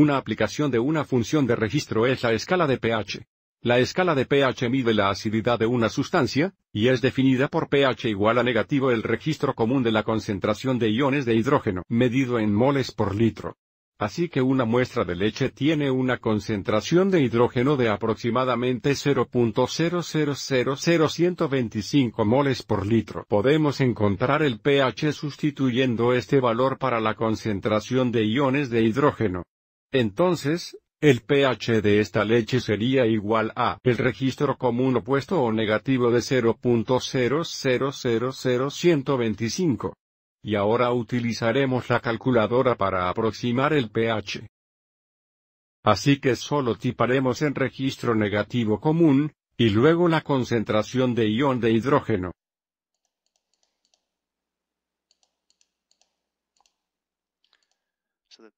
Una aplicación de una función de registro es la escala de pH. La escala de pH mide la acididad de una sustancia, y es definida por pH igual a negativo el registro común de la concentración de iones de hidrógeno, medido en moles por litro. Así que una muestra de leche tiene una concentración de hidrógeno de aproximadamente 0.0000125 moles por litro. Podemos encontrar el pH sustituyendo este valor para la concentración de iones de hidrógeno. Entonces, el pH de esta leche sería igual a el registro común opuesto o negativo de 0.0000125. Y ahora utilizaremos la calculadora para aproximar el pH. Así que solo tiparemos en registro negativo común, y luego la concentración de ion de hidrógeno.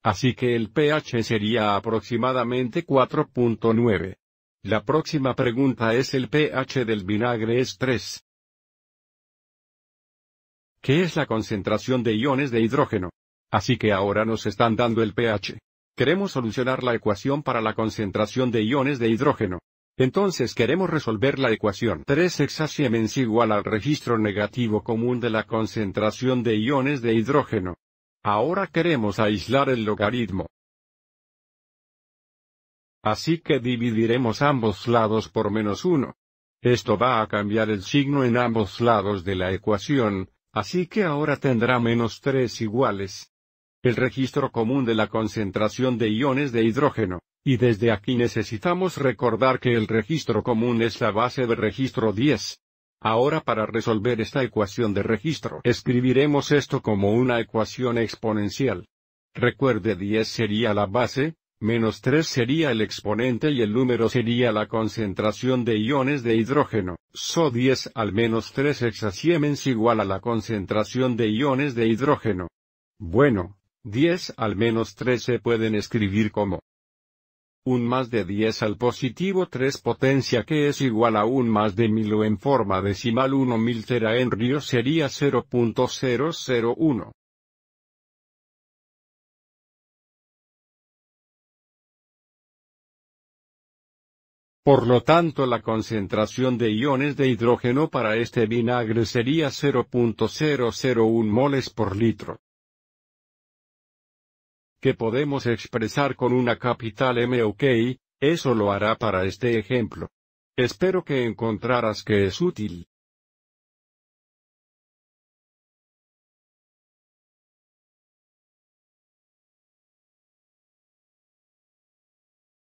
Así que el pH sería aproximadamente 4.9. La próxima pregunta es el pH del vinagre es 3. Qué es la concentración de iones de hidrógeno. Así que ahora nos están dando el pH. Queremos solucionar la ecuación para la concentración de iones de hidrógeno. Entonces queremos resolver la ecuación 3 hexasiemens igual al registro negativo común de la concentración de iones de hidrógeno. Ahora queremos aislar el logaritmo. Así que dividiremos ambos lados por menos 1. Esto va a cambiar el signo en ambos lados de la ecuación, Así que ahora tendrá menos 3 iguales. El registro común de la concentración de iones de hidrógeno. Y desde aquí necesitamos recordar que el registro común es la base de registro 10. Ahora para resolver esta ecuación de registro escribiremos esto como una ecuación exponencial. Recuerde 10 sería la base, menos 3 sería el exponente y el número sería la concentración de iones de hidrógeno, SO10 al menos 3 hexasiemens igual a la concentración de iones de hidrógeno. Bueno, 10 al menos 3 se pueden escribir como un más de 10 al positivo 3 potencia que es igual a un más de 1000 o en forma decimal 1 en río sería 0.001. Por lo tanto la concentración de iones de hidrógeno para este vinagre sería 0.001 moles por litro. Que podemos expresar con una capital M o K? eso lo hará para este ejemplo. Espero que encontraras que es útil.